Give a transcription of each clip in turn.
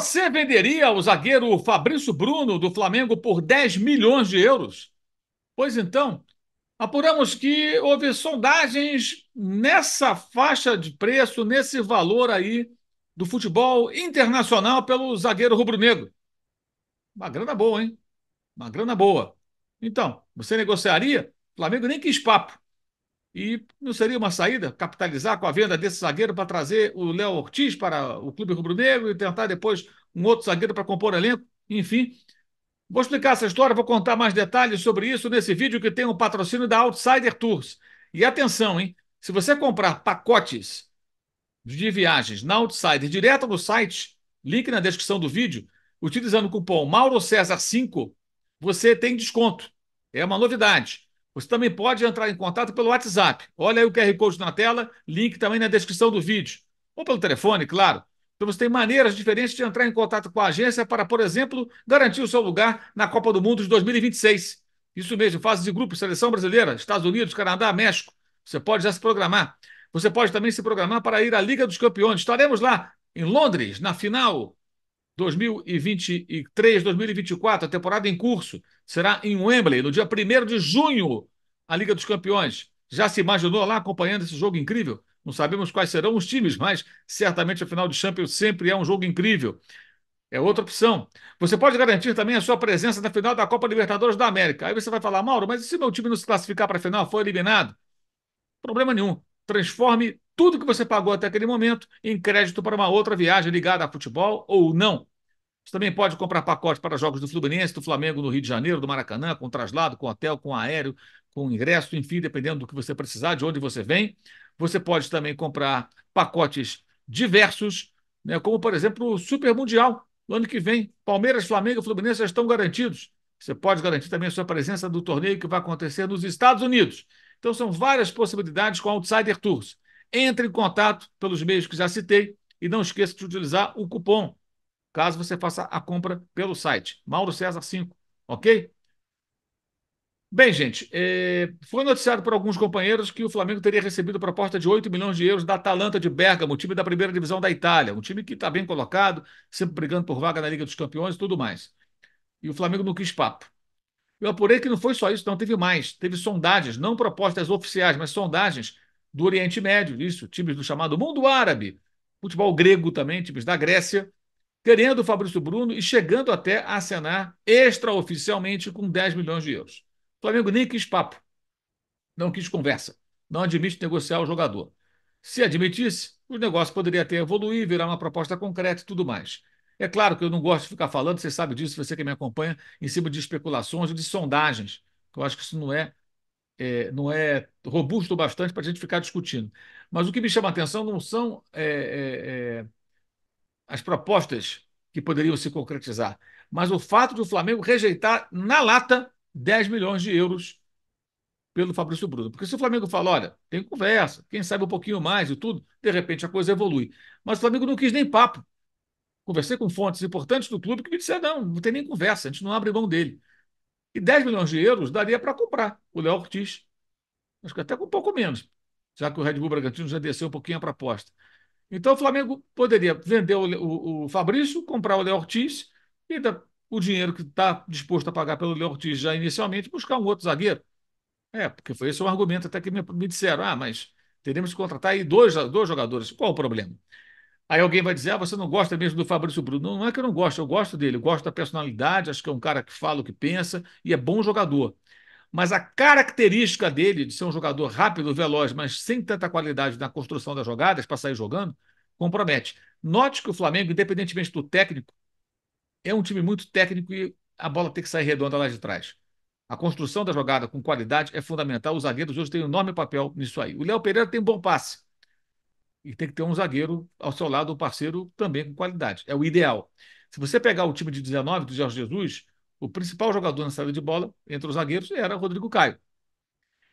Você venderia o zagueiro Fabrício Bruno do Flamengo por 10 milhões de euros? Pois então, apuramos que houve sondagens nessa faixa de preço, nesse valor aí do futebol internacional pelo zagueiro rubro-negro. Uma grana boa, hein? Uma grana boa. Então, você negociaria? O Flamengo nem quis papo. E não seria uma saída capitalizar com a venda desse zagueiro para trazer o Léo Ortiz para o Clube Rubro-Negro e tentar depois um outro zagueiro para compor elenco? Enfim, vou explicar essa história, vou contar mais detalhes sobre isso nesse vídeo que tem o um patrocínio da Outsider Tours. E atenção, hein? Se você comprar pacotes de viagens na Outsider direto no site, link na descrição do vídeo, utilizando o cupom Mauro César 5, você tem desconto. É uma novidade. Você também pode entrar em contato pelo WhatsApp. Olha aí o QR Code na tela, link também na descrição do vídeo. Ou pelo telefone, claro. Então você tem maneiras diferentes de entrar em contato com a agência para, por exemplo, garantir o seu lugar na Copa do Mundo de 2026. Isso mesmo, fase de grupo, seleção brasileira, Estados Unidos, Canadá, México. Você pode já se programar. Você pode também se programar para ir à Liga dos Campeões. Estaremos lá em Londres, na final 2023, 2024, a temporada em curso, será em Wembley, no dia 1 de junho, a Liga dos Campeões. Já se imaginou lá acompanhando esse jogo incrível? Não sabemos quais serão os times, mas certamente a final de Champions sempre é um jogo incrível. É outra opção. Você pode garantir também a sua presença na final da Copa Libertadores da América. Aí você vai falar, Mauro, mas e se meu time não se classificar para a final, foi eliminado? Problema nenhum transforme tudo que você pagou até aquele momento em crédito para uma outra viagem ligada a futebol ou não. Você também pode comprar pacotes para jogos do Fluminense, do Flamengo no Rio de Janeiro, do Maracanã, com traslado, com hotel, com aéreo, com ingresso, enfim, dependendo do que você precisar, de onde você vem. Você pode também comprar pacotes diversos, né, como, por exemplo, o Super Mundial, no ano que vem. Palmeiras, Flamengo e Fluminense já estão garantidos. Você pode garantir também a sua presença no torneio que vai acontecer nos Estados Unidos. Então, são várias possibilidades com Outsider Tours. Entre em contato pelos meios que já citei e não esqueça de utilizar o cupom, caso você faça a compra pelo site. Mauro César 5, ok? Bem, gente, é... foi noticiado por alguns companheiros que o Flamengo teria recebido proposta de 8 milhões de euros da Atalanta de Bergamo, time da primeira divisão da Itália, um time que está bem colocado, sempre brigando por vaga na Liga dos Campeões e tudo mais. E o Flamengo não quis papo. Eu apurei que não foi só isso, não. Teve mais. Teve sondagens, não propostas oficiais, mas sondagens do Oriente Médio, isso, times do chamado mundo árabe, futebol grego também, times da Grécia, querendo o Fabrício Bruno e chegando até a acenar extraoficialmente com 10 milhões de euros. O Flamengo nem quis papo, não quis conversa, não admite negociar o jogador. Se admitisse, o negócio poderia ter evoluído, virar uma proposta concreta e tudo mais. É claro que eu não gosto de ficar falando, você sabe disso, você que me acompanha, em cima de especulações ou de sondagens, que eu acho que isso não é, é não é robusto o bastante para a gente ficar discutindo. Mas o que me chama a atenção não são é, é, é, as propostas que poderiam se concretizar, mas o fato de o Flamengo rejeitar na lata 10 milhões de euros pelo Fabrício Bruno. Porque se o Flamengo fala, olha, tem conversa, quem sabe um pouquinho mais e tudo, de repente a coisa evolui. Mas o Flamengo não quis nem papo. Conversei com fontes importantes do clube que me disseram: não, não tem nem conversa, a gente não abre mão dele. E 10 milhões de euros daria para comprar o Léo Ortiz. Acho que até com um pouco menos, já que o Red Bull Bragantino já desceu um pouquinho a proposta. Então o Flamengo poderia vender o, o, o Fabrício, comprar o Léo Ortiz e o dinheiro que está disposto a pagar pelo Léo Ortiz já inicialmente, buscar um outro zagueiro. É, porque foi esse um argumento até que me, me disseram: ah, mas teremos que contratar aí dois, dois jogadores. Qual o problema? Aí alguém vai dizer: ah, você não gosta mesmo do Fabrício Bruno? Não é que eu não gosto, eu gosto dele, eu gosto da personalidade, acho que é um cara que fala o que pensa e é bom jogador. Mas a característica dele de ser um jogador rápido, veloz, mas sem tanta qualidade na construção das jogadas para sair jogando, compromete. Note que o Flamengo, independentemente do técnico, é um time muito técnico e a bola tem que sair redonda lá de trás. A construção da jogada com qualidade é fundamental. Os zagueiros hoje têm um enorme papel nisso aí. O Léo Pereira tem bom passe e tem que ter um zagueiro ao seu lado, um parceiro também com qualidade. É o ideal. Se você pegar o time de 19 do Jorge Jesus, o principal jogador na saída de bola entre os zagueiros era Rodrigo Caio.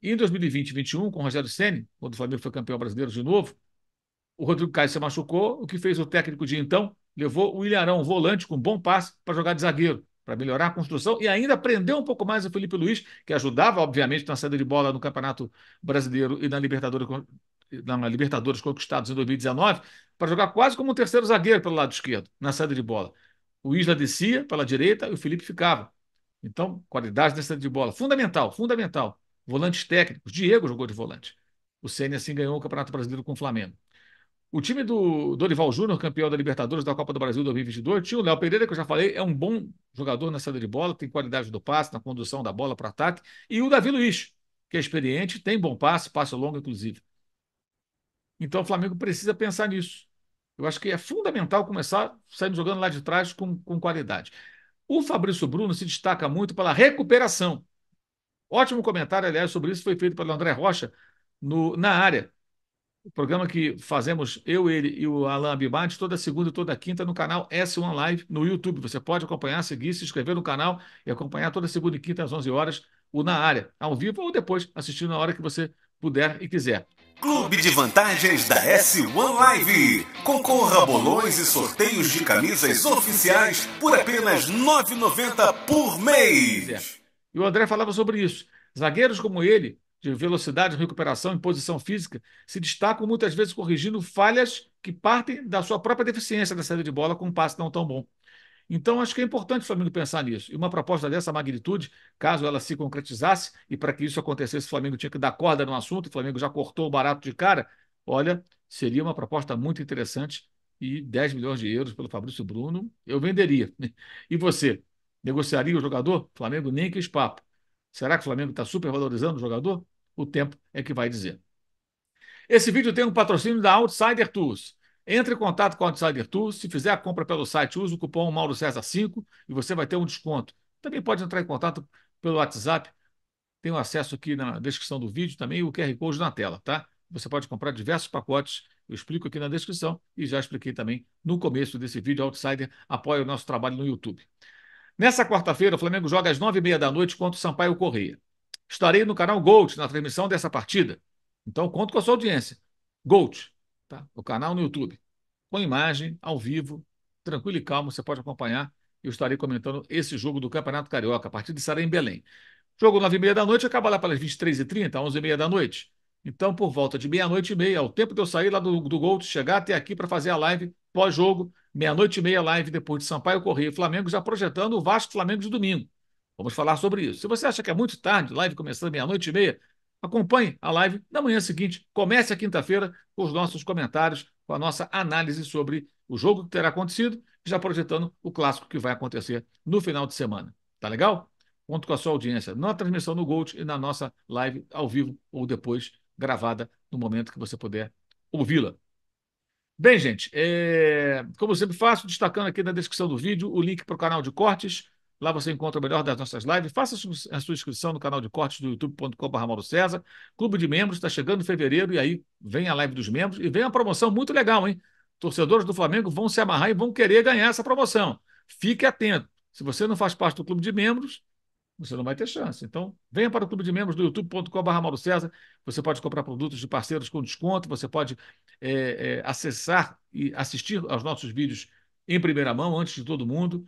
E em 2020 e 2021, com o Rogério Ceni, quando o Flamengo foi campeão brasileiro de novo, o Rodrigo Caio se machucou, o que fez o técnico de então levou o Ilharão, volante, com bom passe, para jogar de zagueiro, para melhorar a construção e ainda prendeu um pouco mais o Felipe Luiz, que ajudava, obviamente, na saída de bola no Campeonato Brasileiro e na Libertadores na Libertadores conquistados em 2019, para jogar quase como um terceiro zagueiro pelo lado esquerdo, na saída de bola. O Isla descia pela direita e o Felipe ficava. Então, qualidade na saída de bola. Fundamental, fundamental. Volantes técnicos. Diego jogou de volante. O Senna assim ganhou o Campeonato Brasileiro com o Flamengo. O time do Dorival Júnior, campeão da Libertadores da Copa do Brasil 2022, tinha o Léo Pereira, que eu já falei, é um bom jogador na saída de bola, tem qualidade do passe, na condução da bola para ataque, e o Davi Luiz, que é experiente, tem bom passe, passe longo, inclusive. Então o Flamengo precisa pensar nisso. Eu acho que é fundamental começar saindo jogando lá de trás com, com qualidade. O Fabrício Bruno se destaca muito pela recuperação. Ótimo comentário, aliás, sobre isso foi feito pelo André Rocha no, na área. O programa que fazemos eu, ele e o Alain Abimati toda segunda e toda quinta no canal S1 Live no YouTube. Você pode acompanhar, seguir, se inscrever no canal e acompanhar toda segunda e quinta às 11 horas o Na Área, ao vivo ou depois assistindo na hora que você puder e quiser. Clube de Vantagens da S1 Live. Concorra a bolões e sorteios de camisas oficiais por apenas R$ 9,90 por mês. E o André falava sobre isso. Zagueiros como ele, de velocidade, recuperação e posição física, se destacam muitas vezes corrigindo falhas que partem da sua própria deficiência na saída de bola com um passe não tão bom. Então, acho que é importante o Flamengo pensar nisso. E uma proposta dessa magnitude, caso ela se concretizasse, e para que isso acontecesse, o Flamengo tinha que dar corda no assunto, o Flamengo já cortou o barato de cara. Olha, seria uma proposta muito interessante e 10 milhões de euros pelo Fabrício Bruno, eu venderia. E você, negociaria o jogador? Flamengo nem quis papo. Será que o Flamengo está supervalorizando o jogador? O tempo é que vai dizer. Esse vídeo tem um patrocínio da Outsider Tools. Entre em contato com a Outsider Tour. Se fizer a compra pelo site, use o cupom Mauro César 5 e você vai ter um desconto. Também pode entrar em contato pelo WhatsApp. Tem o acesso aqui na descrição do vídeo também o QR Code na tela, tá? Você pode comprar diversos pacotes. Eu explico aqui na descrição e já expliquei também no começo desse vídeo. Outsider apoia o nosso trabalho no YouTube. Nessa quarta-feira, o Flamengo joga às nove e meia da noite contra o Sampaio Correia. Estarei no canal Gold na transmissão dessa partida. Então, conto com a sua audiência. Gold, tá? no canal no YouTube, com imagem, ao vivo, tranquilo e calmo, você pode acompanhar. Eu estarei comentando esse jogo do Campeonato Carioca, a partir de estará em Belém. Jogo 9h30 da noite, acaba lá pelas 23h30, 11h30 da noite. Então, por volta de meia-noite e meia, é o tempo de eu sair lá do, do chegar até aqui para fazer a live pós-jogo, meia-noite e meia, live depois de Sampaio Correio e Flamengo, já projetando o Vasco Flamengo de domingo. Vamos falar sobre isso. Se você acha que é muito tarde, live começando meia-noite e meia, Acompanhe a live da manhã seguinte. Comece a quinta-feira com os nossos comentários, com a nossa análise sobre o jogo que terá acontecido, já projetando o clássico que vai acontecer no final de semana. Tá legal? Conto com a sua audiência na transmissão no Gold e na nossa live ao vivo ou depois gravada no momento que você puder ouvi-la. Bem, gente, é... como sempre faço, destacando aqui na descrição do vídeo o link para o canal de cortes Lá você encontra o melhor das nossas lives. Faça a sua inscrição no canal de cortes do youtube.com.br Mauro César. Clube de membros está chegando em fevereiro e aí vem a live dos membros e vem uma promoção muito legal, hein? Torcedores do Flamengo vão se amarrar e vão querer ganhar essa promoção. Fique atento. Se você não faz parte do clube de membros, você não vai ter chance. Então, venha para o clube de membros do youtube.com.br Mauro César. Você pode comprar produtos de parceiros com desconto, você pode é, é, acessar e assistir aos nossos vídeos em primeira mão, antes de todo mundo.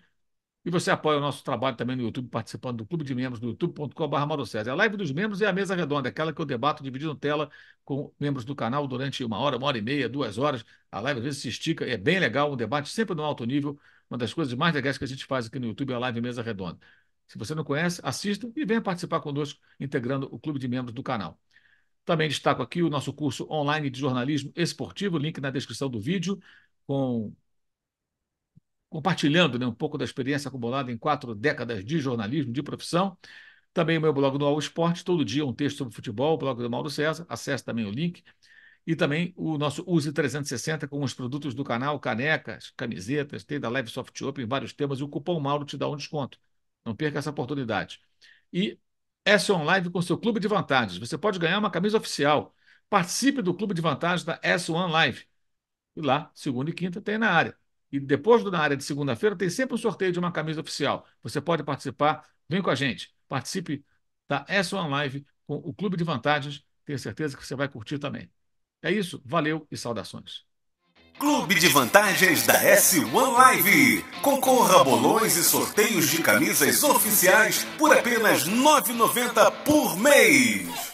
E você apoia o nosso trabalho também no YouTube, participando do Clube de Membros no youtube.com.br A live dos membros é a mesa redonda, aquela que eu debato dividindo tela com membros do canal durante uma hora, uma hora e meia, duas horas. A live às vezes se estica, é bem legal, um debate sempre no alto nível. Uma das coisas mais legais que a gente faz aqui no YouTube é a live mesa redonda. Se você não conhece, assista e venha participar conosco, integrando o Clube de Membros do canal. Também destaco aqui o nosso curso online de jornalismo esportivo, link na descrição do vídeo, com compartilhando né, um pouco da experiência acumulada em quatro décadas de jornalismo de profissão. Também o meu blog no All Esporte, todo dia um texto sobre futebol, o blog do Mauro César, acesse também o link. E também o nosso Use 360 com os produtos do canal, canecas, camisetas, tem da Live Soft Open, vários temas, e o cupom Mauro te dá um desconto. Não perca essa oportunidade. E S Live com seu clube de vantagens. Você pode ganhar uma camisa oficial. Participe do clube de vantagens da S1 Live. E lá, segunda e quinta, tem na área e depois do Na Área de segunda-feira tem sempre um sorteio de uma camisa oficial. Você pode participar, vem com a gente, participe da S1 Live com o Clube de Vantagens, tenho certeza que você vai curtir também. É isso, valeu e saudações. Clube de Vantagens da S1 Live. Concorra a bolões e sorteios de camisas oficiais por apenas R$ 9,90 por mês.